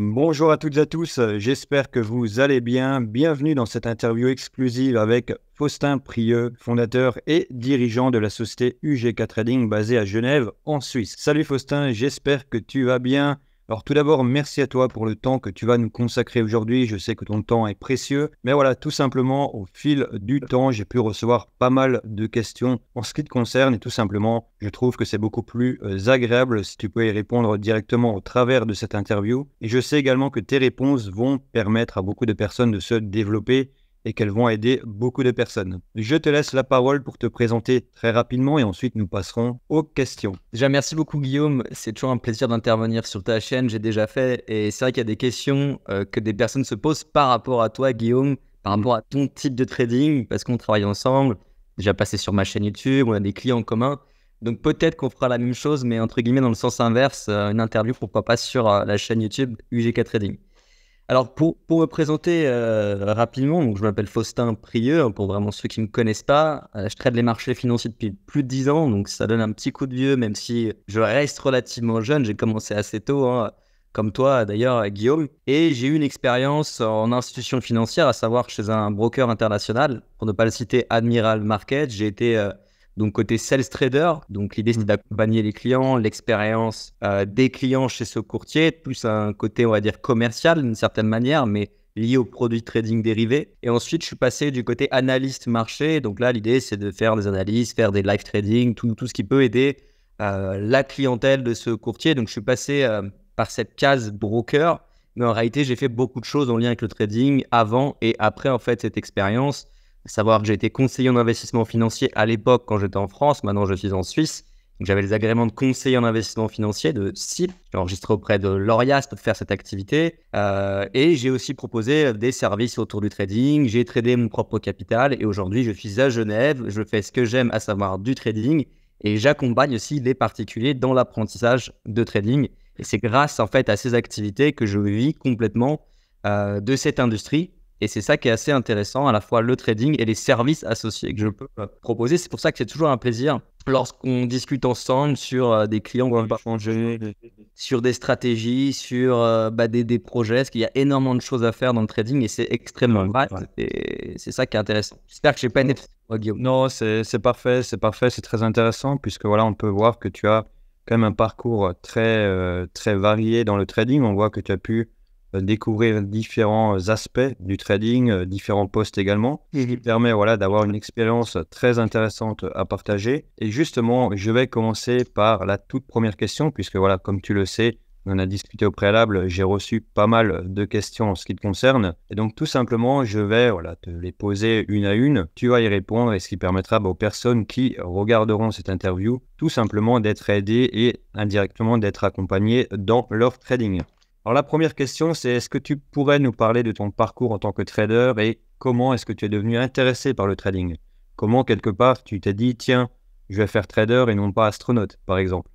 Bonjour à toutes et à tous, euh, j'espère que vous allez bien. Bienvenue dans cette interview exclusive avec Faustin Prieux, fondateur et dirigeant de la société UGK Trading basée à Genève en Suisse. Salut Faustin, j'espère que tu vas bien. Alors tout d'abord, merci à toi pour le temps que tu vas nous consacrer aujourd'hui. Je sais que ton temps est précieux. Mais voilà, tout simplement, au fil du temps, j'ai pu recevoir pas mal de questions en ce qui te concerne. Et tout simplement, je trouve que c'est beaucoup plus euh, agréable si tu peux y répondre directement au travers de cette interview. Et je sais également que tes réponses vont permettre à beaucoup de personnes de se développer et qu'elles vont aider beaucoup de personnes. Je te laisse la parole pour te présenter très rapidement et ensuite nous passerons aux questions. Déjà, merci beaucoup Guillaume. C'est toujours un plaisir d'intervenir sur ta chaîne. J'ai déjà fait et c'est vrai qu'il y a des questions euh, que des personnes se posent par rapport à toi Guillaume, par mm. rapport à ton type de trading parce qu'on travaille ensemble. Déjà passé sur ma chaîne YouTube, on a des clients en commun. Donc peut-être qu'on fera la même chose, mais entre guillemets dans le sens inverse, euh, une interview pourquoi pas sur euh, la chaîne YouTube UGK Trading. Alors, pour, me présenter euh, rapidement, donc je m'appelle Faustin Prieux. Hein, pour vraiment ceux qui ne me connaissent pas, euh, je traite les marchés financiers depuis plus de 10 ans, donc ça donne un petit coup de vieux, même si je reste relativement jeune. J'ai commencé assez tôt, hein, comme toi d'ailleurs, Guillaume. Et j'ai eu une expérience en institution financière, à savoir chez un broker international. Pour ne pas le citer, Admiral Market. J'ai été. Euh, donc côté sales trader, donc l'idée c'est mmh. d'accompagner les clients, l'expérience euh, des clients chez ce courtier, plus un côté on va dire commercial d'une certaine manière, mais lié au produit trading dérivé. Et ensuite, je suis passé du côté analyste marché. Donc là, l'idée, c'est de faire des analyses, faire des live trading, tout, ce qui peut aider euh, la clientèle de ce courtier. Donc je suis passé euh, par cette case broker. Mais en réalité, j'ai fait beaucoup de choses en lien avec le trading avant et après, en fait, cette expérience savoir que j'ai été conseiller en investissement financier à l'époque quand j'étais en France, maintenant je suis en Suisse. J'avais les agréments de conseiller en investissement financier de SIP, j'ai enregistré auprès de l'ORIAS pour faire cette activité. Euh, et j'ai aussi proposé des services autour du trading. J'ai tradé mon propre capital et aujourd'hui je suis à Genève. Je fais ce que j'aime, à savoir du trading. Et j'accompagne aussi les particuliers dans l'apprentissage de trading. Et c'est grâce en fait à ces activités que je vis complètement euh, de cette industrie et c'est ça qui est assez intéressant, à la fois le trading et les services associés que je peux euh, proposer. C'est pour ça que c'est toujours un plaisir lorsqu'on discute ensemble sur euh, des clients qui changer, sur des stratégies, sur euh, bah, des, projets, parce qu'il y a énormément de choses à faire dans le trading et c'est extrêmement vaste. Et c'est ça qui est intéressant. J'espère que je n'ai pas une Guillaume. Non, c'est parfait, c'est parfait, c'est très intéressant, puisque voilà, on peut voir que tu as quand même un parcours très, très varié dans le trading. On voit que tu as pu euh, découvrir différents euh, aspects du trading, euh, différents postes également, mhm. qui permet voilà, d'avoir une expérience très intéressante à partager. Et justement, je vais commencer par la toute première question, puisque voilà, comme tu le sais, on en a discuté au préalable, j'ai reçu pas mal de questions en ce qui te concerne. Et donc tout simplement, je vais voilà, te les poser une à une. Tu vas y répondre et ce qui permettra aux personnes qui regarderont cette interview tout simplement d'être aidées et indirectement d'être accompagnées dans leur trading. Alors la première question, c'est est-ce que tu pourrais nous parler de ton parcours en tant que trader et comment est-ce que tu es devenu intéressé par le trading Comment quelque part tu t'es dit, tiens, je vais faire trader et non pas astronaute, par exemple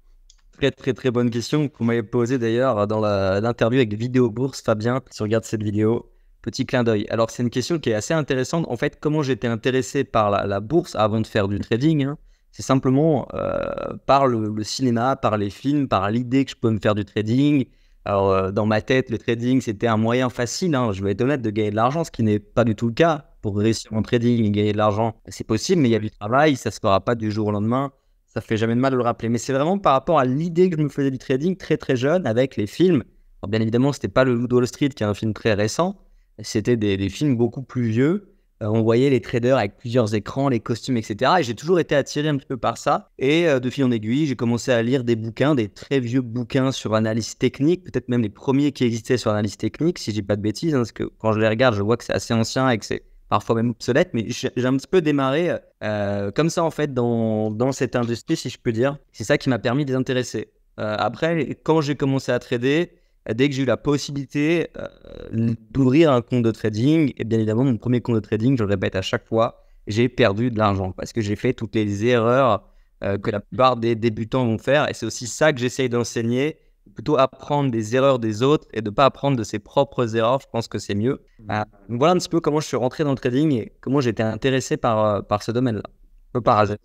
Très très très bonne question que vous m'avez posée d'ailleurs dans l'interview avec Vidéo Bourse, Fabien, si tu regardes cette vidéo, petit clin d'œil. Alors c'est une question qui est assez intéressante. En fait, comment j'étais intéressé par la, bourse avant de faire du trading hein? C'est simplement euh, par le, cinéma, par les films, par l'idée que je peux me faire du trading, alors, euh, dans ma tête, le trading, c'était un moyen facile, hein. je vais être honnête, de gagner de l'argent, ce qui n'est pas du tout le cas. Pour réussir en trading et gagner de l'argent, c'est possible, mais il y a du travail, ça ne se fera pas du jour au lendemain. Ça fait jamais de mal de le rappeler. Mais c'est vraiment par rapport à l'idée que je me faisais du trading très très jeune avec les films. bien évidemment, ce n'était pas le Loup Wall Street qui est un film très récent, c'était des films beaucoup plus vieux euh, on voyait les traders avec plusieurs écrans, les costumes, etc. Et j'ai toujours été attiré un petit peu par ça. Et euh, de fil en aiguille, j'ai commencé à lire des bouquins, des très vieux bouquins sur analyse technique, peut-être même les premiers qui existaient sur analyse technique, si je dis pas de bêtises, hein, parce que quand je les regarde, je vois que c'est assez ancien et que c'est parfois même obsolète, mais j'ai un petit peu démarré euh, comme ça en fait dans, dans cette industrie, si je peux dire. C'est ça qui m'a permis de les intéresser. après, quand j'ai commencé à trader, dès que j'ai eu la possibilité euh, d'ouvrir un compte de trading, et bien évidemment, mon premier compte de trading, je le répète à chaque fois, j'ai perdu de l'argent parce que j'ai fait toutes les erreurs euh, que la plupart des débutants vont faire. Et c'est aussi ça que j'essaye d'enseigner, plutôt apprendre des erreurs des autres et de ne pas apprendre de ses propres erreurs. Je pense que c'est mieux. Mmh. Euh, voilà un petit peu comment je suis rentré dans le trading et comment j'étais intéressé par, par ce domaine-là.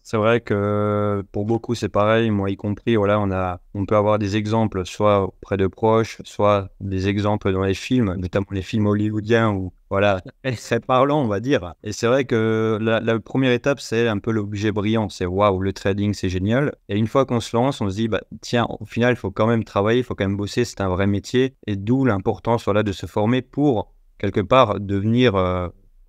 C'est vrai que pour beaucoup, c'est pareil, moi y compris. Voilà, on, a, on peut avoir des exemples, soit auprès de proches, soit des exemples dans les films, notamment les films hollywoodiens où, voilà, c'est parlant, on va dire. Et c'est vrai que la, première étape, c'est un peu l'objet brillant. C'est waouh, le trading, c'est génial. Et une fois qu'on se lance, on se dit, bah, tiens, au final, il faut quand même travailler, il faut quand même bosser, c'est un vrai métier. Et d'où l'importance, voilà, de se former pour, quelque part, devenir. Euh,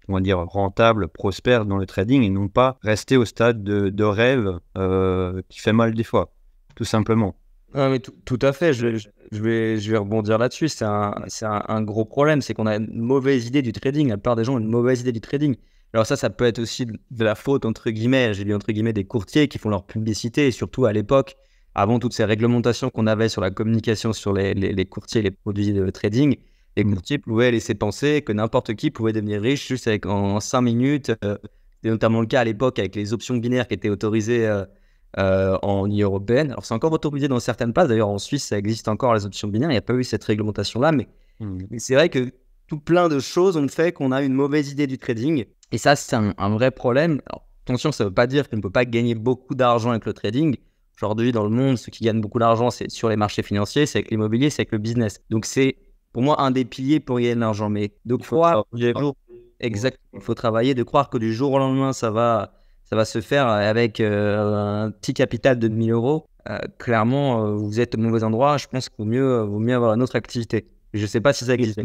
on va dire, rentable, prospère dans le trading et non pas rester au stade de, rêve euh, qui fait mal des fois, tout simplement. mais tout à fait, je, vais, je vais rebondir là-dessus. C'est un, gros problème, c'est qu'on a une mauvaise idée du trading. La part des gens ont une mauvaise idée du trading. Alors ça, ça peut être aussi de la faute, entre guillemets, j'ai dit entre guillemets, des courtiers qui font leur publicité, et surtout à l'époque, avant toutes ces réglementations qu'on avait sur la communication sur les, les courtiers les produits de trading, les mm. courtiers pouvait laisser penser que n'importe qui pouvait devenir riche juste avec, en 5 minutes. Euh, et notamment le cas à l'époque avec les options binaires qui étaient autorisées euh, euh, en Union européenne. Alors, c'est encore autorisé dans certaines places. D'ailleurs, en Suisse, ça existe encore les options binaires. Il n'y a pas eu cette réglementation-là. Mm. Mais, c'est vrai que tout plein de choses ont fait qu'on a une mauvaise idée du trading. Et ça, c'est un, vrai problème. Alors, attention, ça ne veut pas dire qu'on ne peut pas gagner beaucoup d'argent avec le trading. Aujourd'hui, dans le monde, ceux qui gagnent beaucoup d'argent, c'est sur les marchés financiers, c'est avec l'immobilier, c'est avec le business. Donc, c'est pour moi un des piliers pour gagner de l'argent. Mais de il croire, faut exact, il faut travailler, de croire que du jour au lendemain ça va, ça va se faire euh, avec euh, un petit capital de 1000 euros. Euh, clairement, vous êtes au mauvais endroit. Je pense qu'il vaut mieux, vaut mieux avoir une autre activité. Je ne sais pas si ça existe.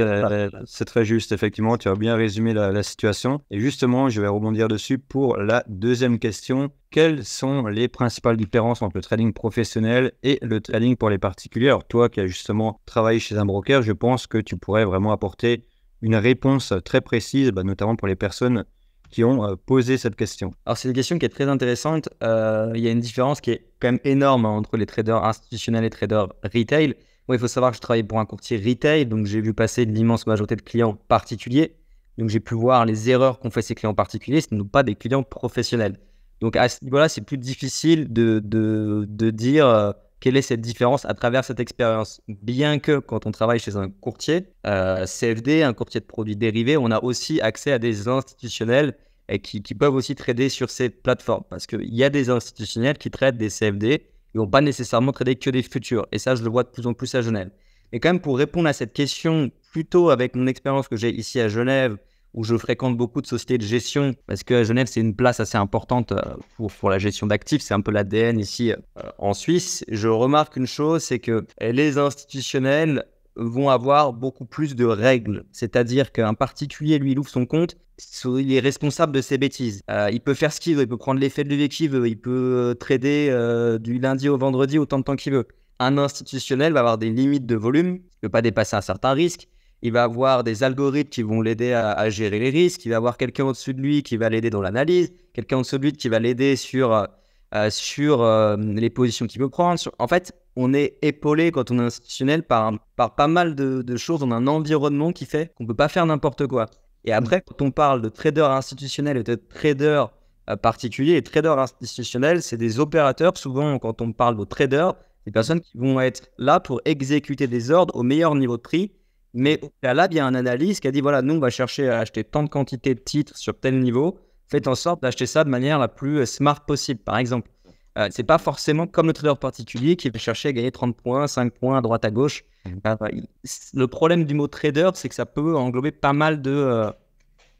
Euh, c'est très juste, effectivement. Tu as bien résumé la, situation. Et justement, je vais rebondir dessus pour la deuxième question. Quelles sont les principales différences entre le trading professionnel et le trading pour les particuliers Alors, toi qui as justement travaillé chez un broker, je pense que tu pourrais vraiment apporter une réponse très précise, bah, notamment pour les personnes qui ont euh, posé cette question. Alors c'est une question qui est très intéressante. Euh, il y a une différence qui est quand même énorme hein, entre les traders institutionnels et traders retail. Moi, il faut savoir que je travaille pour un courtier retail, donc j'ai vu passer l'immense majorité de clients particuliers. Donc j'ai pu voir les erreurs qu'ont fait ces clients particuliers, ce n'est pas des clients professionnels. Donc à ce niveau-là, c'est plus difficile de, de, de dire euh, quelle est cette différence à travers cette expérience. Bien que quand on travaille chez un courtier, euh, CFD, un courtier de produits dérivés, on a aussi accès à des institutionnels et qui, qui peuvent aussi trader sur ces plateformes. Parce qu'il y a des institutionnels qui traitent des CFD ils n'ont pas nécessairement trader que des futurs. Et ça, je le vois de plus en plus à Genève. Mais quand même, pour répondre à cette question, plutôt avec mon expérience que j'ai ici à Genève, où je fréquente beaucoup de sociétés de gestion, parce que Genève, c'est une place assez importante euh, pour, la gestion d'actifs, c'est un peu l'ADN ici euh, en Suisse. Je remarque une chose, c'est que les institutionnels vont avoir beaucoup plus de règles. C'est-à-dire qu'un particulier, lui, il ouvre son compte, il est responsable de ses bêtises. Euh, il peut faire ce qu'il veut, il peut prendre l'effet de qu'il veut, il peut euh, trader euh, du lundi au vendredi autant de temps qu'il veut. Un institutionnel va avoir des limites de volume, il ne peut pas dépasser un certain risque. Il va avoir des algorithmes qui vont l'aider à, à, gérer les risques. Il va avoir quelqu'un au-dessus de lui qui va l'aider dans l'analyse, quelqu'un au-dessus de lui qui va l'aider sur euh, sur euh, les positions qu'il peut prendre. En fait, on est épaulé quand on est institutionnel par, par pas mal de, choses. On a un environnement qui fait qu'on ne peut pas faire n'importe quoi. Et mm. après, quand on parle de trader institutionnel et de trader euh, particuliers particulier, et traders institutionnels, c'est des opérateurs. Souvent, quand on parle de traders, des personnes qui vont être là pour exécuter des ordres au meilleur niveau de prix. Mais là, il y a un analyste qui a dit voilà, nous, on va chercher à acheter tant de quantités de titres sur tel niveau faites en sorte d'acheter ça de manière la plus euh, smart possible, par exemple. Euh, c'est pas forcément comme le trader particulier qui va chercher à gagner 30 points, 5 points à droite à gauche. Mmh. Euh, bah, le problème du mot trader, c'est que ça peut englober pas mal de,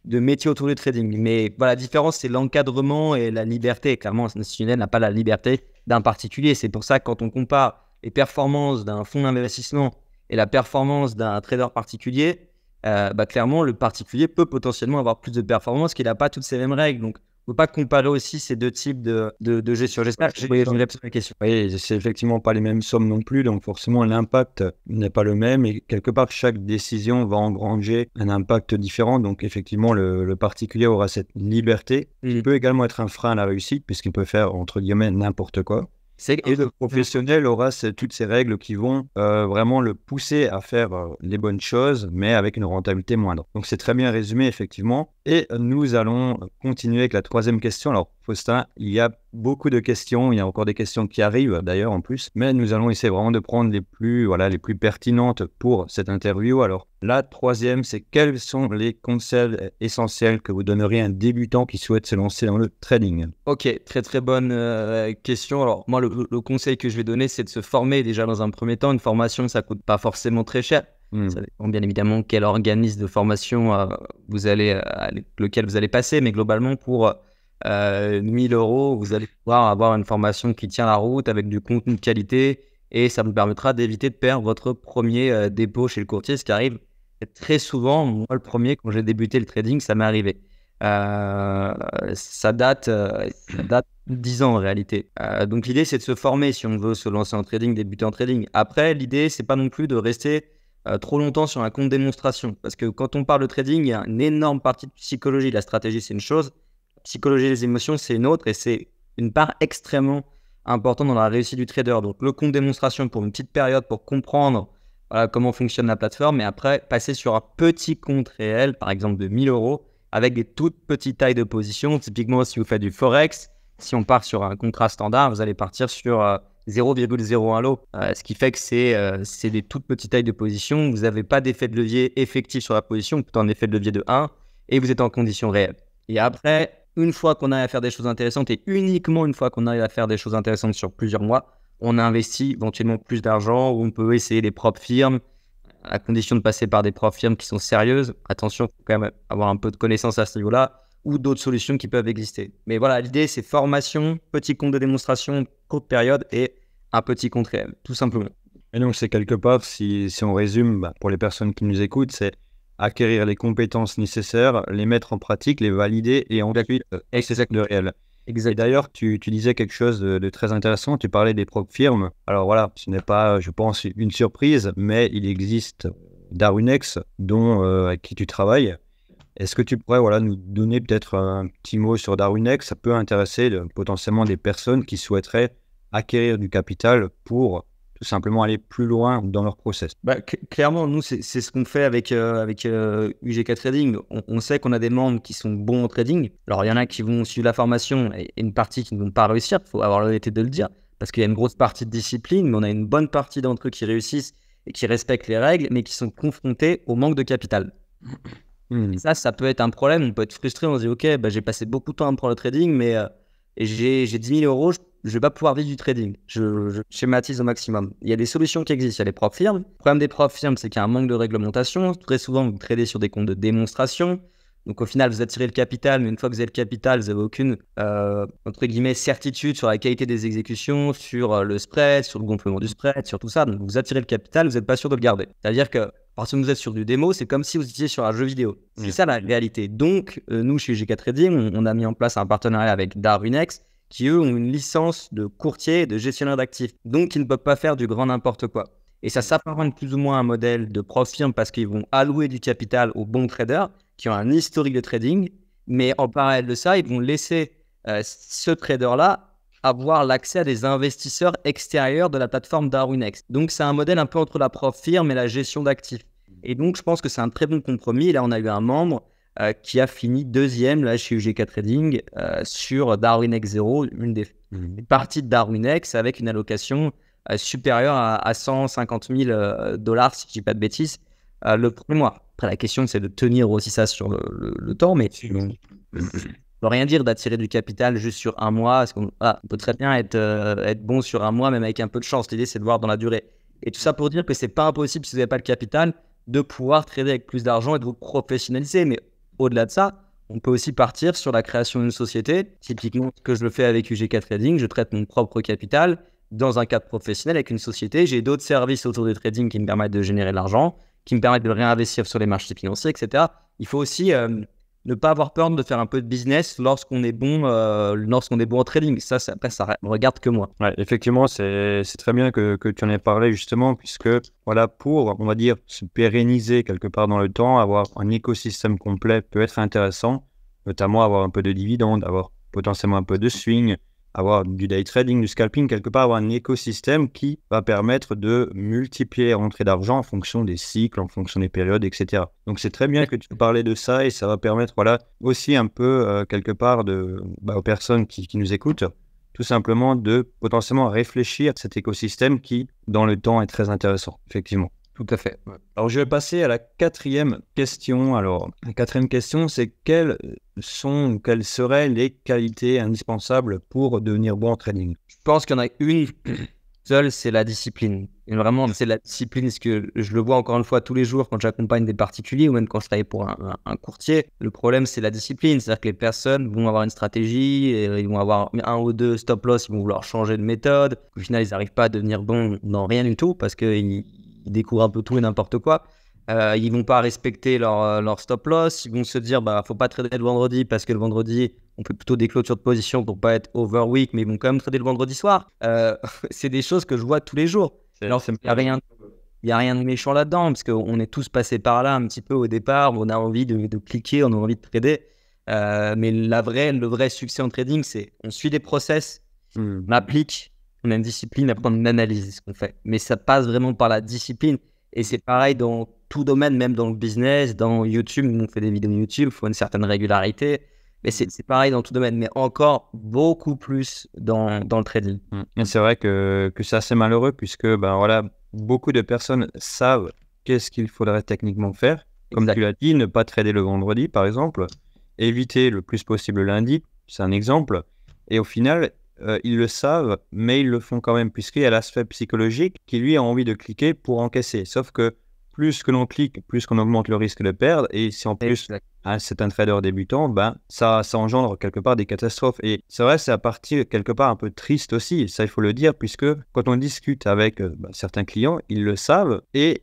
de métiers autour du trading. Mais voilà, la différence, c'est l'encadrement et la liberté. Clairement, un institutionnel n'a pas la liberté d'un particulier. C'est pour ça que quand on compare les performances d'un fonds d'investissement et la performance d'un trader particulier, euh, bah, clairement, le particulier peut potentiellement avoir plus de performance qu'il n'a pas toutes ces mêmes règles. Donc, il ne faut pas comparer aussi ces deux types de, de, de gestion. J'espère que j'ai répondu à la question. Oui, c'est effectivement pas les mêmes sommes non plus, donc forcément l'impact n'est pas le même et quelque part chaque décision va engranger un impact différent. Donc effectivement, le, le particulier aura cette liberté Il mmh. peut également être un frein à la réussite puisqu'il peut faire entre guillemets n'importe quoi. Et le professionnel aura toutes ces règles qui vont euh, vraiment le pousser à faire euh, les bonnes choses, mais avec une rentabilité moindre. Donc c'est très bien résumé, effectivement. Et nous allons continuer avec la troisième question. Alors, Faustin, il y a beaucoup de questions. Il y a encore des questions qui arrivent d'ailleurs en plus, mais nous allons essayer vraiment de prendre les plus, voilà, les plus pertinentes pour cette interview. Alors, la troisième, c'est quels sont les conseils essentiels que vous donneriez à un débutant qui souhaite se lancer dans le trading Ok, très très bonne euh, question. Alors, moi, le, conseil que je vais donner, c'est de se former déjà dans un premier temps. Une formation, ça coûte pas forcément très cher. Hmm. Ça bien évidemment quel organisme de formation euh, vous allez, euh, lequel vous allez passer, mais globalement, pour 1000 euh, euros, vous allez pouvoir avoir une formation qui tient la route avec du contenu de qualité et ça vous permettra d'éviter de perdre votre premier euh, dépôt chez le courtier, ce qui arrive très souvent. Moi, le premier, quand j'ai débuté le trading, ça m'est arrivé. Euh, ça date, date 10 ans en réalité. donc l'idée, c'est de se former si on veut se lancer en trading, débuter en trading. Après, l'idée, c'est pas non plus de rester trop longtemps sur un compte démonstration. Parce que quand on parle de trading, il y a une énorme partie de psychologie. La stratégie, c'est une chose psychologie des émotions, c'est une autre et c'est une part extrêmement importante dans la réussite du trader. Donc, le compte démonstration pour une petite période pour comprendre comment fonctionne la plateforme et après passer sur un petit compte réel, par exemple de 1000 euros, avec des toutes petites tailles de position. Typiquement, si vous faites du Forex, si on part sur un contrat standard, vous allez partir sur 0,01 euh, lot, euh, ce qui fait que euh, c'est des toutes petites tailles de position. Vous n'avez pas d'effet de levier effectif sur la position, plutôt un effet de levier de 1 et vous êtes en condition réelle. Et après, une fois qu'on arrive à faire des choses intéressantes et uniquement une fois qu'on arrive à faire des choses intéressantes sur plusieurs mois, on investit éventuellement plus d'argent ou on peut essayer des propres firmes à condition de passer par des propres firmes qui sont sérieuses. Attention, il faut quand même avoir un peu de connaissances à ce niveau-là ou d'autres solutions qui peuvent exister. Mais voilà, l'idée, c'est formation, petit compte de démonstration, courte période et un petit compte réel, tout simplement. Et donc, c'est quelque part, si, on résume, bah, pour les personnes qui nous écoutent, c'est acquérir les compétences nécessaires, les mettre en pratique, les valider et ensuite euh, que de réel. Exact. D'ailleurs, tu, disais quelque chose de, très intéressant. Tu parlais des propres firmes. Alors voilà, ce n'est pas, je pense, une surprise, mais il existe Darunex, dont euh, avec qui tu travailles. Est-ce que tu pourrais voilà, nous donner peut-être un petit mot sur Darunex Ça peut intéresser euh, potentiellement des personnes qui souhaiteraient acquérir du capital pour simplement aller plus loin dans leur process bah, Clairement, nous, c'est ce qu'on fait avec, euh, avec ug euh, UGK Trading. On, sait qu'on a des membres qui sont bons en trading. Alors, il y en a qui vont suivre la formation et, une partie qui ne vont pas réussir. Il faut avoir l'honnêteté de le dire. Parce qu'il y a une grosse partie de discipline, mais on a une bonne partie d'entre eux qui réussissent et qui respectent les règles, mais qui sont confrontés au manque de capital. Mmh. Ça, ça peut être un problème. On peut être frustré. On se dit, OK, bah, j'ai passé beaucoup de temps pour le trading, mais euh, j'ai 10 000 euros, je je vais pas pouvoir vivre du trading. Je, schématise au maximum. Il y a des solutions qui existent. Il y a les propres firmes. Le problème des propres firmes, c'est qu'il y a un manque de réglementation. Très souvent, vous tradez sur des comptes de démonstration. Donc au final, vous attirez le capital, mais une fois que vous avez le capital, vous n'avez aucune euh, entre guillemets certitude sur la qualité des exécutions, sur euh, le spread, sur le gonflement du spread, sur tout ça. Donc vous attirez le capital, vous n'êtes pas sûr de le garder. C'est-à-dire que parce que vous êtes sur du démo, c'est comme si vous étiez sur un jeu vidéo. C'est mmh. ça la réalité. Donc, euh, nous, chez GK Trading, on, a mis en place un partenariat avec darunex qui eux ont une licence de courtier et de gestionnaire d'actifs. Donc, ils ne peuvent pas faire du grand n'importe quoi. Et ça s'apparente plus ou moins à un modèle de prof-firme hein, parce qu'ils vont allouer du capital aux bons traders qui ont un historique de trading. Mais en parallèle de ça, ils vont laisser euh, ce trader-là avoir l'accès à des investisseurs extérieurs de la plateforme Darwinex. Donc, c'est un modèle un peu entre la prof-firme et hein, la gestion d'actifs. Et donc, je pense que c'est un très bon compromis. Là, on a eu un membre euh, qui a fini deuxième là, chez UGK Trading euh, sur Darwin X0, une des mhm. parties de Darwin X avec une allocation euh, supérieure à, 150 000 dollars, si je ne dis pas de bêtises, le premier mois. Après, la question, c'est de tenir aussi ça sur le, temps, mais il ne rien dire d'attirer du capital juste sur un mois. Ah, on peut très bien être, être bon sur un mois, même avec un peu de chance. L'idée, c'est de voir dans la durée. Et tout ça pour dire que c'est pas impossible si vous n'avez pas le capital de pouvoir trader avec plus d'argent et de vous professionnaliser. Mais au-delà de ça, on peut aussi partir sur la création d'une société. Typiquement, ce que je fais avec UG4 Trading, je traite mon propre capital dans un cadre professionnel avec une société. J'ai d'autres services autour du trading qui me permettent de générer de l'argent, qui me permettent de le réinvestir sur les marchés financiers, etc. Il faut aussi euh, ne pas avoir peur de faire un peu de business lorsqu'on est bon, euh, lorsqu'on est bon en trading. Ça, ça après, ça ne regarde que moi. effectivement, c'est très bien que, tu en aies parlé justement, puisque voilà, pour, on va dire, se pérenniser quelque part dans le temps, avoir un écosystème complet peut être intéressant, notamment avoir un peu de dividendes, avoir potentiellement un peu de swing, avoir du day trading, du scalping, quelque part avoir un écosystème qui va permettre de multiplier les rentrées d'argent en fonction des cycles, en fonction des périodes, etc. Donc c'est très bien que tu parlais de ça et ça va permettre voilà, aussi un peu euh, quelque part de, bah, aux personnes qui, qui, nous écoutent tout simplement de potentiellement réfléchir à cet écosystème qui, dans le temps, est très intéressant, effectivement. Tout à fait. Alors, je vais passer à la quatrième question. Alors, la quatrième question, c'est quelles sont, ou quelles seraient les qualités indispensables pour devenir bon en trading Je pense qu'il y en a une seule, c'est la discipline. Et vraiment, c'est la discipline, Ce que je le vois encore une fois tous les jours quand j'accompagne des particuliers ou même quand je travaille pour un, courtier. Le problème, c'est la discipline. C'est-à-dire que les personnes vont avoir une stratégie, et ils vont avoir un ou deux stop-loss, ils vont vouloir changer de méthode. Au final, ils n'arrivent pas à devenir bons dans rien du tout parce qu'ils ils découvrent un peu tout et n'importe quoi. Euh, ils vont pas respecter leur, euh, leur, stop loss. Ils vont se dire, bah, faut pas trader le vendredi parce que le vendredi, on peut plutôt des clôtures de position pour pas être over week, mais ils vont quand même trader le vendredi soir. Euh, c'est des choses que je vois tous les jours. il n'y a rien. Il a rien de méchant là-dedans, parce qu'on est tous passés par là un petit peu au départ, on a envie de, de cliquer, on a envie de trader. Euh, mais la vraie, le vrai succès en trading, c'est on suit des process, hmm. on applique, on a une discipline, après on analyse ce qu'on fait. Mais ça passe vraiment par la discipline. Et c'est pareil dans tout domaine, même dans le business, dans YouTube, on fait des vidéos YouTube, il faut une certaine régularité. Mais c'est pareil dans tout domaine, mais encore beaucoup plus dans, dans le trading. Mmh. C'est vrai que, que c'est assez malheureux puisque ben voilà, beaucoup de personnes savent qu'est-ce qu'il faudrait techniquement faire. Comme tu l'as dit, ne pas trader le vendredi par exemple, éviter le plus possible lundi, c'est un exemple. Et au final, euh, ils le savent, mais ils le font quand même, puisqu'il y a l'aspect psychologique qui, lui, a envie de cliquer pour encaisser. Sauf que plus que l'on clique, plus qu'on augmente le risque de perdre. Et si en plus c'est un trader débutant, ben, ça, ça engendre quelque part des catastrophes. Et c'est vrai, c'est à partir quelque part un peu triste aussi, ça il faut le dire, puisque quand on discute avec euh, ben, certains clients, ils le savent et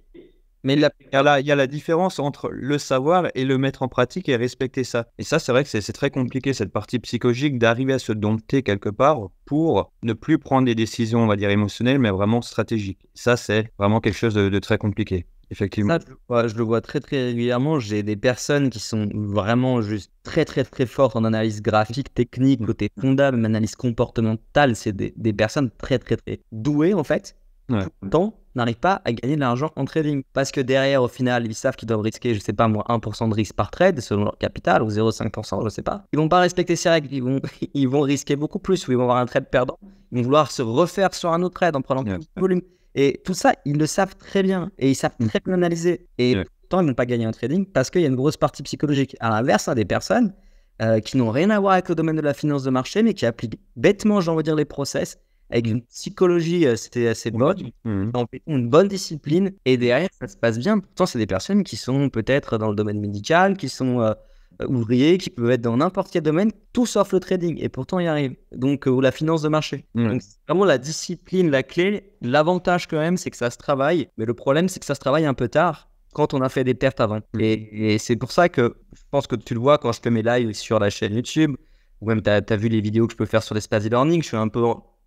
mais il y, a la, il y, a la différence entre le savoir et le mettre en pratique et respecter ça. Et ça, c'est vrai que c'est très compliqué, cette partie psychologique, d'arriver à se dompter quelque part pour ne plus prendre des décisions, on va dire, émotionnelles, mais vraiment stratégiques. Ça, c'est vraiment quelque chose de, très compliqué. Effectivement. je, le vois très très régulièrement. J'ai des personnes qui sont vraiment juste très très très fortes en analyse graphique, technique, côté fondable, analyse comportementale. C'est des, personnes très très très douées en fait. Ouais. Tout le temps, n'arrivent pas à gagner de l'argent en trading. Parce que derrière, au final, ils savent qu'ils doivent risquer, je sais pas moi, 1% de risque par trade selon leur capital, ou 0,5%, je sais pas. Ils vont pas respecter ces règles, ils vont, ils vont risquer beaucoup plus, ou ils vont avoir un trade perdant, ils vont vouloir se refaire sur un autre trade en prenant plus de volume. Et tout ça, ils le savent très bien, et ils savent mm. très bien analyser. Et pourtant, ils vont pas gagner en trading parce qu'il y a une grosse partie psychologique. À l'inverse, a hein, des personnes euh, qui n'ont rien à voir avec le domaine de la finance de marché, mais qui appliquent bêtement, j'ai envie dire, les process avec une psychologie c'était assez bonne, mmh. une bonne discipline, et derrière, ça se passe bien. Pourtant, c'est des personnes qui sont peut-être dans le domaine médical, qui sont euh, ouvriers, qui peuvent être dans n'importe quel domaine, tout sauf le trading, et pourtant, ils arrivent. Donc, euh, ou la finance de marché. Donc, c'est vraiment la discipline, la clé. L'avantage, quand même, c'est que ça se travaille, mais le problème, c'est que ça se travaille un peu tard quand on a fait des pertes avant. Mm. Et, c'est pour ça que je pense que tu le vois quand je te mets lives sur la chaîne YouTube, ou même tu as, as, vu les vidéos que je peux faire sur l'espace e-learning, je suis un peu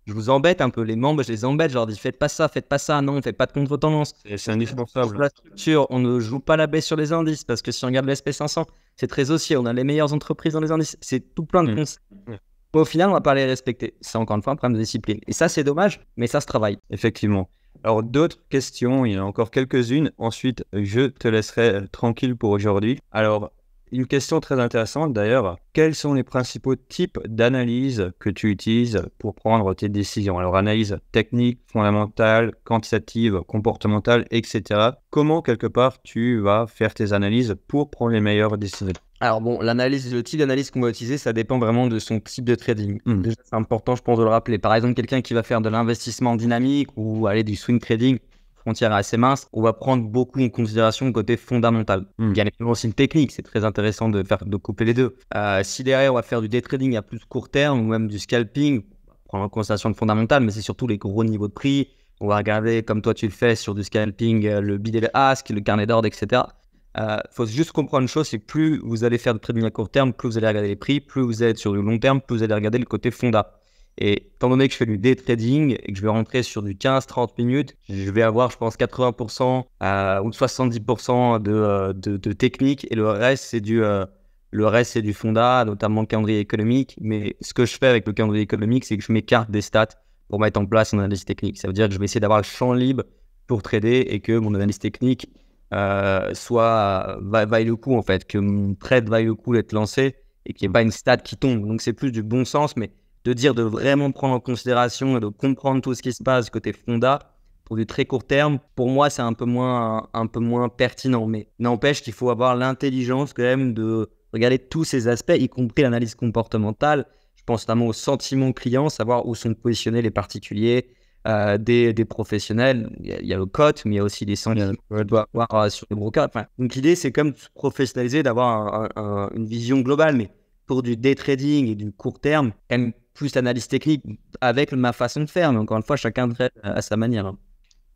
je vous embête un peu, les membres, je les embête, je leur dis faites pas ça, faites pas ça, non, faites pas de contre-tendance. C'est indispensable. La structure, on ne joue pas la baisse sur les indices, parce que si on regarde l'SP500, c'est très haussier, on a les meilleures entreprises dans les indices, c'est tout plein de mm. conseils. Mm. au final, on va pas les respecter. C'est encore une fois un problème de discipline. Et ça, c'est dommage, mais ça se travaille. Effectivement. Alors, d'autres questions, il y en a encore quelques-unes. Ensuite, je te laisserai euh, tranquille pour aujourd'hui. Alors, une question très intéressante d'ailleurs. Quels sont les principaux types d'analyse que tu utilises pour prendre tes décisions Alors, analyse technique, fondamentale, quantitative, comportementale, etc. Comment, quelque part, tu vas faire tes analyses pour prendre les meilleures décisions alors bon, l'analyse, le type d'analyse qu'on va utiliser, ça dépend vraiment de son type de trading. Hmm. c'est important, je pense, de le rappeler. Par exemple, quelqu'un qui va faire de l'investissement dynamique ou aller du swing trading, frontière est assez mince, on va prendre beaucoup en considération le côté fondamental. Hmm. Bien évidemment c'est une technique, c'est très intéressant de, faire, de couper les deux. Euh, si derrière on va faire du day trading à plus court terme ou même du scalping, prendre en considération le fondamental, mais c'est surtout les gros niveaux de prix. On va regarder, comme toi tu le fais sur du scalping, euh, le bid et le ask, le carnet d'ordre, etc. Il euh, faut juste comprendre une chose, c'est que plus vous allez faire du trading à court terme, plus vous allez regarder les prix, plus vous êtes sur du long terme, plus vous allez regarder le côté fondamental. Et étant donné que je fais du day trading et que je vais rentrer sur du 15-30 minutes, je vais avoir, je pense, 80% ou 70% de, euh, de, de, technique et le reste, c'est du, fondat, euh, le reste, du fonda, notamment calendrier économique. Mais ce que je fais avec le calendrier économique, c'est que je m'écarte des stats pour mettre en place une analyse technique. Ça veut dire que je vais essayer d'avoir le champ libre pour trader et que mon analyse technique euh, soit vaille le coup en fait, que mon trade vaille le coup d'être lancé et qu'il n'y ait pas une stat qui tombe. Donc c'est plus du bon sens, mais de dire de vraiment prendre en considération et de comprendre tout ce qui se passe côté Fonda, pour du très court terme, pour moi, c'est un peu moins, un peu moins pertinent. Mais n'empêche qu'il faut avoir l'intelligence quand même de regarder tous ces aspects, y compris l'analyse comportementale. Je pense notamment au sentiment client, savoir où sont positionnés les particuliers, euh, des, des, professionnels. Il y, a, le code, mais il y a aussi les sentiments doit avoir euh, sur les brokers. donc l'idée, c'est comme professionnaliser, d'avoir une vision globale. Mais pour du day trading et du court terme, quand plus d'analyse technique avec ma façon de faire. Mais encore une fois, chacun traite à sa manière.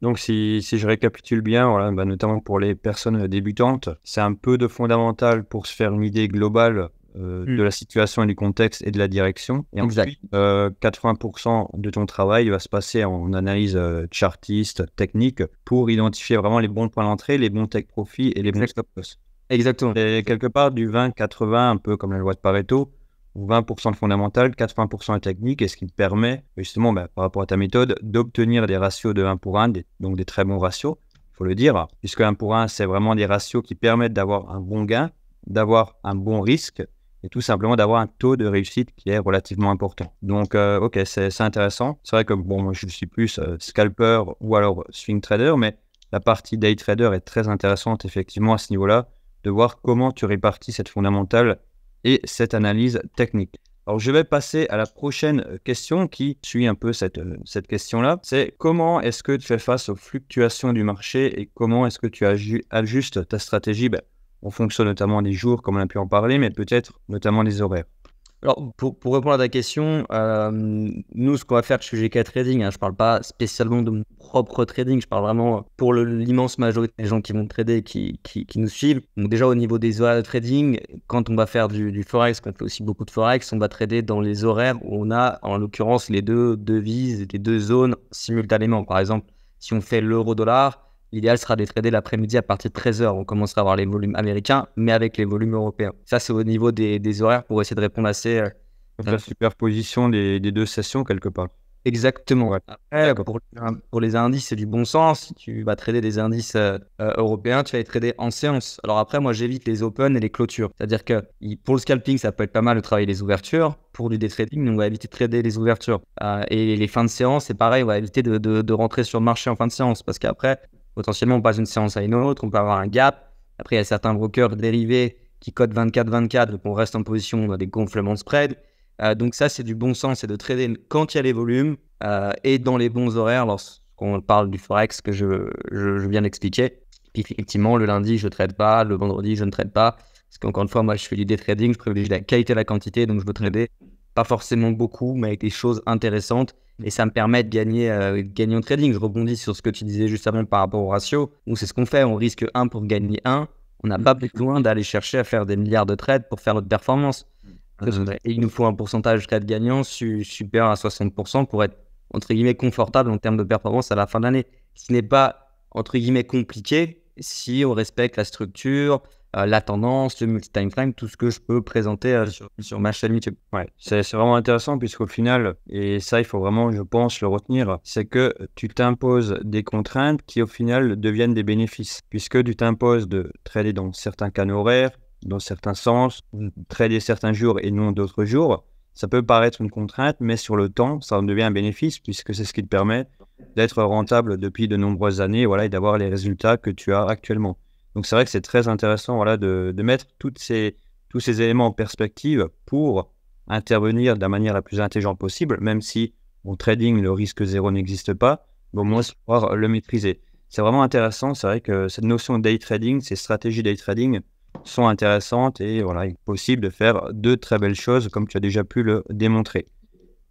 Donc, si, si, je récapitule bien, voilà, bah, notamment pour les personnes débutantes, c'est un peu de fondamental pour se faire une idée globale euh, de hmm. la situation et du contexte et de la direction. Et ensuite, euh, 80% de ton travail va se passer en analyse euh, chartiste, technique, pour identifier vraiment les bons points d'entrée, les bons tech profits et les bons stop loss. Exactement. Et quelque part du 20-80, un peu comme la loi de Pareto, 20% de fondamental, 80% de technique, et ce qui te permet justement, bah, par rapport à ta méthode, d'obtenir des ratios de 1 pour 1, donc des très bons ratios, il faut le dire, puisque 1 pour 1, c'est vraiment des ratios qui permettent d'avoir un bon gain, d'avoir un bon risque, et tout simplement d'avoir un taux de réussite qui est relativement important. Donc, euh, ok, c'est intéressant. C'est vrai que bon, moi, je suis plus euh, scalper ou alors swing trader, mais la partie day trader est très intéressante, effectivement, à ce niveau-là, de voir comment tu répartis cette fondamentale et cette analyse technique. Alors je vais passer à la prochaine question qui suit un peu euh, cette, question-là. C'est comment est-ce que tu fais face aux fluctuations du marché et comment est-ce que tu ajustes ta stratégie ben, en fonction notamment des jours, comme on a pu en parler, mais peut-être notamment des horaires. Alors, pour, pour, répondre à ta question, euh, nous, ce qu'on va faire chez GK Trading, hein, je ne parle pas spécialement de mon propre trading, je parle vraiment pour l'immense majorité des gens qui vont trader, qui, qui, nous suivent. Donc, déjà, au niveau des horaires de trading, quand on va faire du, du Forex, quand on fait aussi beaucoup de Forex, on va trader dans les horaires où on a, en l'occurrence, les deux devises, les deux zones simultanément. Par exemple, si on fait l'euro-dollar, L'idéal sera de trader l'après-midi à partir de 13h. On commencera à avoir les volumes américains, mais avec les volumes européens. Ça, c'est au niveau des, horaires pour essayer de répondre à ces euh, la superposition des, deux sessions, quelque part. Exactement. Après, pour, les indices, c'est du bon sens. Si tu vas trader des indices euh, euh, européens, tu vas les trader en séance. Alors après, moi, j'évite les open et les clôtures. C'est-à-dire que pour le scalping, ça peut être pas mal de travailler les ouvertures pour du day trading, on va éviter de trader les ouvertures. et les fins de séance, c'est pareil, on va éviter de, de, rentrer sur le marché en fin de séance parce qu'après, potentiellement, on passe une séance à une autre, on peut avoir un gap. Après, il y a certains brokers dérivés qui cotent 24-24, donc on reste en position on a des gonflements de spread. Euh, donc ça, c'est du bon sens, c'est de trader quand il y a les volumes euh, et dans les bons horaires lorsqu'on parle du forex que je, viens d'expliquer. Puis effectivement, le lundi, je ne trade pas, le vendredi, je ne trade pas. Parce qu'encore une fois, moi, je fais du day trading, je privilégie la qualité et la quantité, donc je veux trader pas forcément beaucoup, mais avec des choses intéressantes et ça me permet de gagner, en euh, trading. Je rebondis sur ce que tu disais juste avant par rapport au ratio, où c'est ce qu'on fait, on risque 1 pour gagner 1. On n'a mm. pas besoin d'aller chercher à faire des milliards de trades pour faire notre performance. Mm. Et mm. il nous faut un pourcentage de trades gagnants supérieur à 60% pour être, entre guillemets, confortable en termes de performance à la fin de l'année. Ce n'est pas, entre guillemets, compliqué si on respecte la structure, euh, la tendance, le multi-time frame, tout ce que je peux présenter euh, sur, ma chaîne YouTube. c'est vraiment intéressant puisqu'au final, et ça il faut vraiment, je pense, le retenir, c'est que tu t'imposes des contraintes qui au final deviennent des bénéfices puisque tu t'imposes de trader dans certains canaux horaires, dans certains sens, trader certains jours et non d'autres jours. Ça peut paraître une contrainte, mais sur le temps, ça devient un bénéfice puisque c'est ce qui te permet d'être rentable depuis de nombreuses années voilà, et d'avoir les résultats que tu as actuellement. Donc c'est vrai que c'est très intéressant voilà, de, mettre toutes ces, tous ces éléments en perspective pour intervenir de la manière la plus intelligente possible, même si en trading, le risque zéro n'existe pas, au moins pouvoir le maîtriser. C'est vraiment intéressant, c'est vrai que cette notion de day trading, ces stratégies day trading sont intéressantes et voilà, il est possible de faire de très belles choses comme tu as déjà pu le démontrer.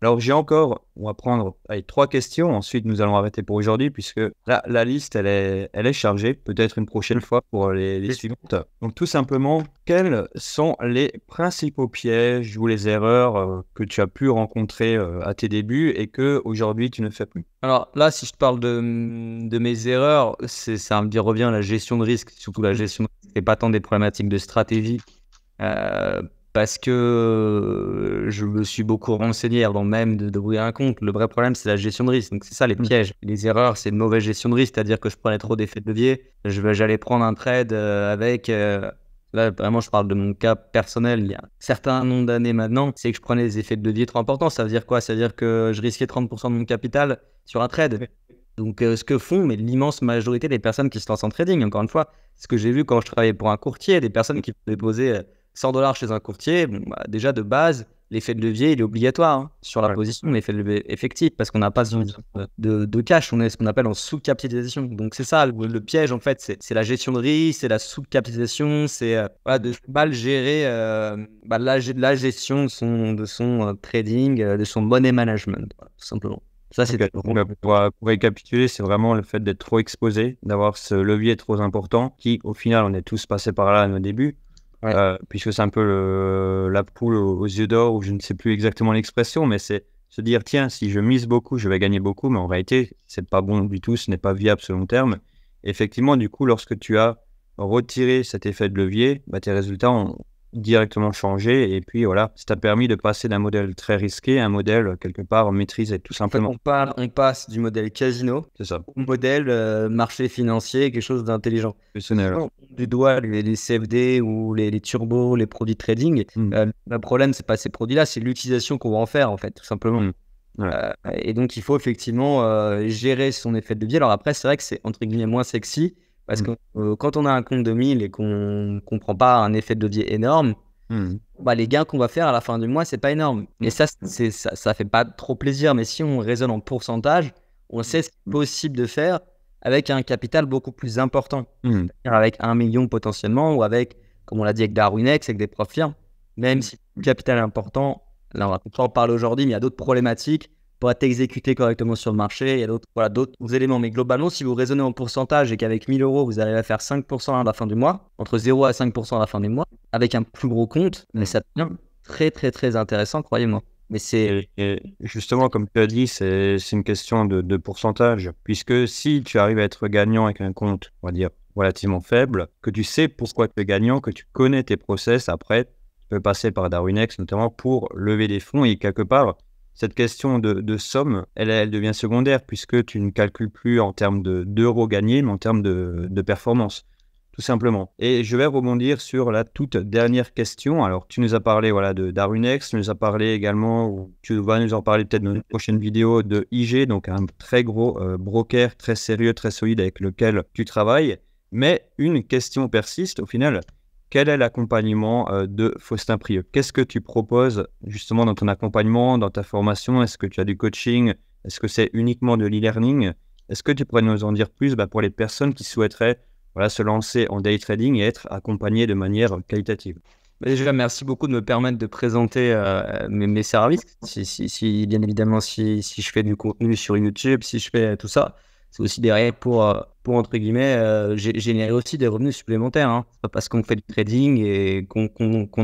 Alors j'ai encore, on va prendre trois questions, ensuite nous allons arrêter pour aujourd'hui puisque la, liste elle est, elle est chargée, peut-être une prochaine fois pour les, suivantes. Donc tout simplement, quels sont les principaux pièges ou les erreurs euh, que tu as pu rencontrer euh, à tes débuts et que aujourd'hui tu ne fais plus Alors là, si je te parle de, mes erreurs, c'est, ça me dit revient la gestion de risque, surtout la mmh. gestion de risque et pas tant des problématiques de stratégie. Euh, parce que euh, je me suis beaucoup renseigné avant même de d'ouvrir un compte. Le vrai problème, c'est la gestion de risque. Donc, c'est ça les mmh. pièges. Les erreurs, c'est une mauvaise gestion de risque, c'est-à-dire que je prenais trop d'effets de levier. J'allais prendre un trade euh, avec. Euh, là, vraiment, je parle de mon cas personnel, il y a un certain nombre d'années maintenant, c'est que je prenais des effets de levier trop importants. Ça veut dire quoi Ça veut dire que je risquais 30% de mon capital sur un trade. Donc, ce que font mais l'immense majorité des personnes qui se lancent en trading, encore une fois, ce que j'ai vu quand je travaillais pour un courtier, des personnes qui déposaient 100 dollars chez un courtier, bah, déjà de base, l'effet de levier, il est obligatoire hein, sur la position, l'effet de levier effectif, parce qu'on n'a pas de, de, cash, on est ce qu'on appelle en sous-capitalisation. Donc c'est ça, le, piège en fait, c'est la gestion de risque, c'est la sous-capitalisation, c'est euh, de mal gérer euh, bah, la, la, gestion de son, de son euh, trading, de son money management, tout simplement. Ça, c'est le pour, pour, récapituler, c'est vraiment le fait d'être trop exposé, d'avoir ce levier trop important qui, au final, on est tous passés par là à nos débuts, euh, puisque c'est un peu la poule aux, yeux d'or, ou je ne sais plus exactement l'expression, mais c'est se dire tiens, si je mise beaucoup, je vais gagner beaucoup, mais en réalité, c'est pas bon du tout, ce n'est pas viable sur long terme. effectivement, du coup, lorsque tu as retiré cet effet de levier, bah, tes résultats ont, directement changé. Et puis voilà, ça t'a permis de passer d'un modèle très risqué à un modèle quelque part maîtrisé, tout simplement. On, passe du modèle casino au modèle euh, marché financier, quelque chose d'intelligent. Du doigt, les, CFD ou les, turbos, les produits trading, hmm. euh, le problème, c'est pas ces produits-là, c'est l'utilisation qu'on va en faire, en fait, tout simplement. Hmm. Euh, et donc, il faut effectivement gérer son effet de vie, Alors après, c'est vrai que c'est entre guillemets moins sexy, parce mmh. que euh, quand on a un compte de 1000 et qu'on ne comprend pas un effet de levier énorme, mmh. bah, les gains qu'on va faire à la fin du mois, ce n'est pas énorme. Mmh. Et ça, ça, ne fait pas trop plaisir. Mais si on raisonne en pourcentage, on sait ce qu'il est possible de faire avec un capital beaucoup plus important. Avec un million potentiellement ou avec, comme on l'a dit avec Darwinex, avec des profs firmes. Même si le capital est important, là on va en parler aujourd'hui, mais il y a d'autres problématiques pour être exécuté correctement sur le marché. Il y a d'autres éléments. Mais globalement, si vous raisonnez en pourcentage et qu'avec 1000 euros, vous arrivez à faire 5% à la fin du mois, entre 0 à 5% à la fin des mois, avec un plus gros compte, mais ça devient très, très, très intéressant, croyez-moi. Mais c'est. Justement, comme tu as dit, c'est une question de, de, pourcentage. Puisque si tu arrives à être gagnant avec un compte, on va dire, relativement faible, que tu sais pourquoi tu es gagnant, que tu connais tes process après, tu peux passer par Darwinex notamment pour lever des fonds et quelque part, cette question de, somme, elle, devient secondaire puisque tu ne calcules plus en termes d'euros gagnés, mais en termes de, performance, tout simplement. Et je vais rebondir sur la toute dernière question. Alors, tu nous as parlé voilà, de d'Arunex, tu nous as parlé également, tu vas nous en parler peut-être dans une prochaine vidéo, de IG, donc un très gros euh, broker, très sérieux, très solide avec lequel tu travailles. Mais une question persiste au final quel est l'accompagnement euh, de Faustin Prieux Qu'est-ce que tu proposes justement dans ton accompagnement, dans ta formation Est-ce que tu as du coaching Est-ce que c'est uniquement de l'e-learning Est-ce que tu pourrais nous en dire plus bah, pour les personnes qui souhaiteraient se lancer en day trading et être accompagnées de manière qualitative bah, Déjà, merci beaucoup de me permettre de présenter euh, mes, services. Si, bien évidemment, si je fais du contenu sur YouTube, si je fais tout ça, c'est aussi derrière pour, euh, pour entre guillemets, euh, générer aussi des revenus supplémentaires. Hein. parce qu'on fait du trading et qu'on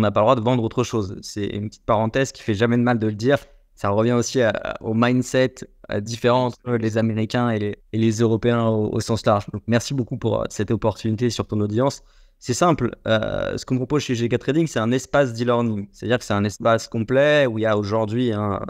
n'a pas le droit de vendre autre chose. C'est une petite parenthèse qui fait jamais de mal de le dire. Ça revient aussi au mindset différent entre les Américains et les, Européens au, sens large. merci beaucoup pour euh, cette opportunité sur ton audience. C'est simple. Euh, ce qu'on propose chez GK Trading, c'est un espace d'e-learning. C'est-à-dire que c'est un espace complet où il y a aujourd'hui 40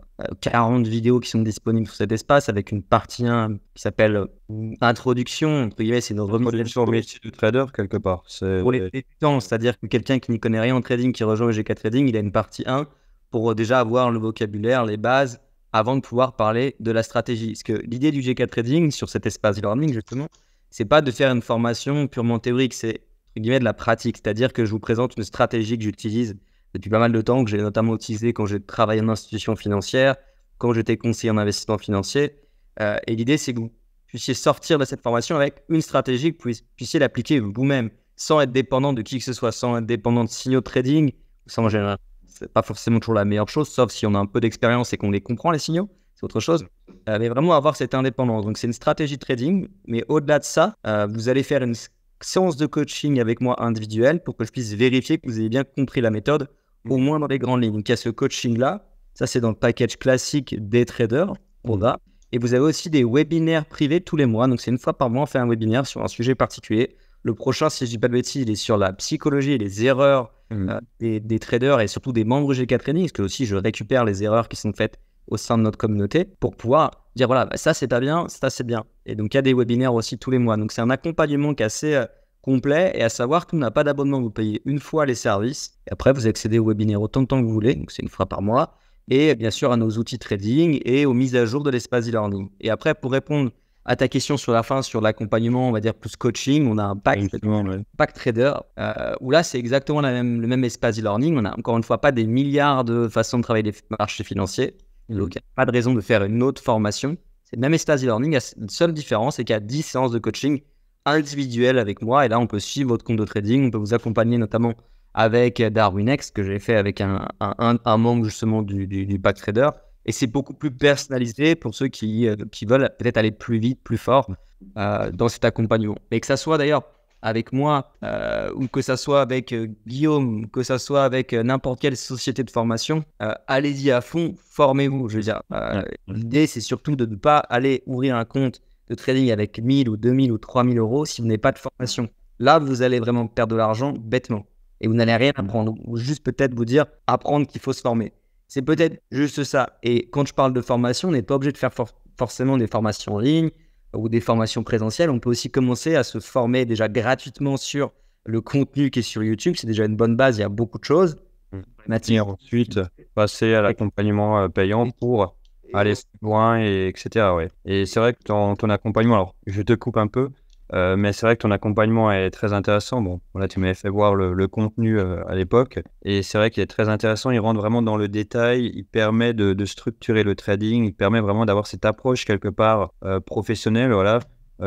hein, euh, vidéos qui sont disponibles sur cet espace avec une partie 1 qui s'appelle euh, introduction. Entre guillemets, c'est notre remodelation métier trader quelque part. Pour les débutants, c'est-à-dire que quelqu'un qui n'y connaît rien en trading qui rejoint GK Trading, il a une partie 1 pour déjà avoir le vocabulaire, les bases avant de pouvoir parler de la stratégie. Parce que l'idée du GK Trading sur cet espace e-learning, justement, c'est pas de faire une formation purement théorique, c'est de la pratique. C'est-à-dire que je vous présente une stratégie que j'utilise depuis pas mal de temps, que j'ai notamment utilisée quand j'ai travaillé en institution financière, quand j'étais conseiller en investissement financier. Euh, et l'idée, c'est que vous puissiez sortir de cette formation avec une stratégie, que vous puissiez l'appliquer vous-même, sans être dépendant de qui que ce soit, sans être dépendant de signaux de trading. Ça, en général, c'est pas forcément toujours la meilleure chose, sauf si on a un peu d'expérience et qu'on les comprend, les signaux. C'est autre chose. Euh, mais vraiment avoir cette indépendance. Donc, c'est une stratégie de trading. Mais au-delà de ça, euh, vous allez faire une séance de coaching avec moi individuelle pour que je puisse vérifier que vous avez bien compris la méthode, au mhm. moins dans les grandes lignes. Donc, il y a ce coaching-là. Ça, c'est dans le package classique des traders. On mhm. va. Et vous avez aussi des webinaires privés tous les mois. Donc, c'est une fois par mois, on fait un webinaire sur un sujet particulier. Le prochain, si je ne dis pas de bêtises, il est sur la psychologie et les erreurs mhm. euh, des, des, traders et surtout des membres G4 Training parce que aussi je récupère les erreurs qui sont faites au sein de notre communauté pour pouvoir dire voilà, bah, ça c'est pas bien, ça c'est bien. Et donc il y a des webinaires aussi tous les mois. Donc c'est un accompagnement qui est assez euh, complet et à savoir qu'on n'a pas d'abonnement. Vous payez une fois les services et après vous accédez aux webinaires autant de temps que vous voulez. Donc c'est une fois par mois. Et bien sûr à nos outils trading et aux mises à jour de l'espace e-learning. Et après pour répondre à ta question sur la fin, sur l'accompagnement, on va dire plus coaching, on a un pack, trader, euh, où là, c'est exactement le même espace e-learning. On a encore une fois pas des milliards de façons de travailler les marchés financiers, Mmh. Donc, il n'y a pas de raison de faire une autre formation. C'est le même à learning La seule différence, c'est qu'il y a 10 séances de coaching individuelles avec moi. Et là, on peut suivre votre compte de trading. On peut vous accompagner notamment avec euh, DarwinX, que j'ai fait avec un, un, membre justement du, backtrader. Et c'est beaucoup plus personnalisé pour ceux qui, euh, veulent peut-être aller plus vite, plus fort euh, dans cet accompagnement. Et que ça soit d'ailleurs avec moi, euh, ou que ça soit avec euh, Guillaume, que ça soit avec euh, n'importe quelle société de formation, allez-y à fond, formez-vous. Je veux dire, l'idée, c'est surtout de ne pas aller ouvrir un compte de trading avec 1000 ou 2000 ou 3000 euros si vous n'avez pas de formation. Là, vous allez vraiment perdre de l'argent bêtement et vous n'allez rien apprendre, ou juste peut-être vous dire apprendre qu'il faut se former. C'est peut-être juste ça. Et quand je parle de formation, on n'est pas obligé de faire forcément des formations en ligne ou des formations présentielles, on peut aussi commencer à se former déjà gratuitement sur le contenu qui est sur YouTube. C'est déjà une bonne base, il y a beaucoup de choses. Mmh. Et ensuite, passer à l'accompagnement euh, payant pour aller loin, et etc. Ouais. Et c'est vrai que ton, ton accompagnement, alors je te coupe un peu, euh, mais c'est vrai que ton accompagnement est très intéressant. Bon, voilà tu m'avais fait voir le, contenu euh, à l'époque. Et c'est vrai qu'il est très intéressant. Il rentre vraiment dans le détail. Il permet de, structurer le trading. Il permet vraiment d'avoir cette approche quelque part euh, professionnelle voilà,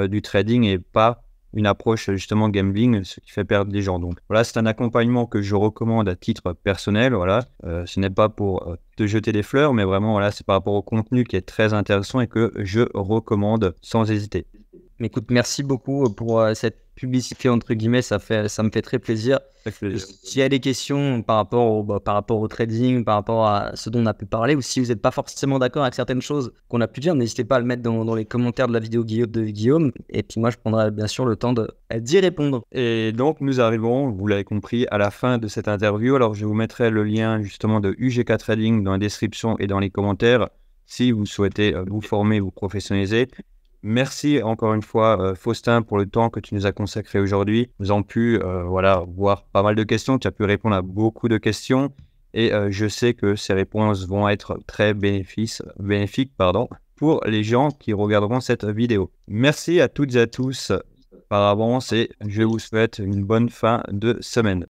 du trading et pas une approche justement gambling, ce qui fait perdre des gens. Donc voilà, c'est un accompagnement que je recommande à titre personnel. Voilà, ce n'est pas pour te jeter des fleurs, mais vraiment voilà, c'est par rapport au contenu qui est très intéressant et que je recommande sans hésiter. Écoute, merci beaucoup euh, pour euh, cette publicité entre guillemets. Ça fait, ça me fait très plaisir. S'il y a des questions par rapport au, bah, par rapport au trading, par rapport à ce dont on a pu parler, ou si vous n'êtes pas forcément d'accord avec certaines choses qu'on a pu dire, n'hésitez pas à le mettre dans, les commentaires de la vidéo de Guillaume. Et puis moi, je prendrai bien sûr le temps d'y répondre. Et donc, nous arrivons, vous l'avez compris, à la fin de cette interview. Alors, je vous mettrai le lien justement de UGK Trading dans la description et dans les commentaires si vous souhaitez euh, vous former, vous professionnaliser. Merci encore une fois, euh, Faustin, pour le temps que tu nous as consacré aujourd'hui. Nous avons pu euh, voilà, voir pas mal de questions. Tu as pu répondre à beaucoup de questions. Et euh, je sais que ces réponses vont être très bénéfices, bénéfiques pardon, pour les gens qui regarderont cette vidéo. Merci à toutes et à tous par avance et je vous souhaite une bonne fin de semaine.